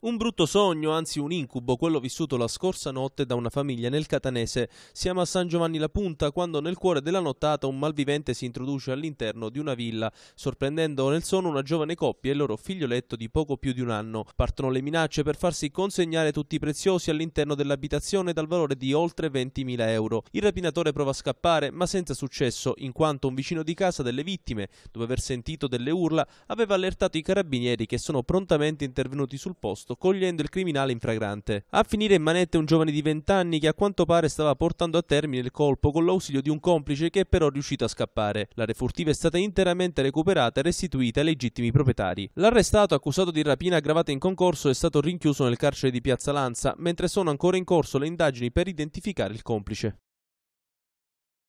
Un brutto sogno, anzi un incubo, quello vissuto la scorsa notte da una famiglia nel Catanese. Siamo a San Giovanni la Punta quando nel cuore della nottata un malvivente si introduce all'interno di una villa, sorprendendo nel sonno una giovane coppia e il loro figlioletto di poco più di un anno. Partono le minacce per farsi consegnare tutti i preziosi all'interno dell'abitazione dal valore di oltre 20.000 euro. Il rapinatore prova a scappare, ma senza successo, in quanto un vicino di casa delle vittime, dopo aver sentito delle urla, aveva allertato i carabinieri che sono prontamente intervenuti sul posto nascosto, cogliendo il criminale in fragrante. A finire in manette un giovane di 20 anni che a quanto pare stava portando a termine il colpo con l'ausilio di un complice che è però riuscito a scappare. La refurtiva è stata interamente recuperata e restituita ai legittimi proprietari. L'arrestato, accusato di rapina aggravata in concorso, è stato rinchiuso nel carcere di Piazza Lanza, mentre sono ancora in corso le indagini per identificare il complice.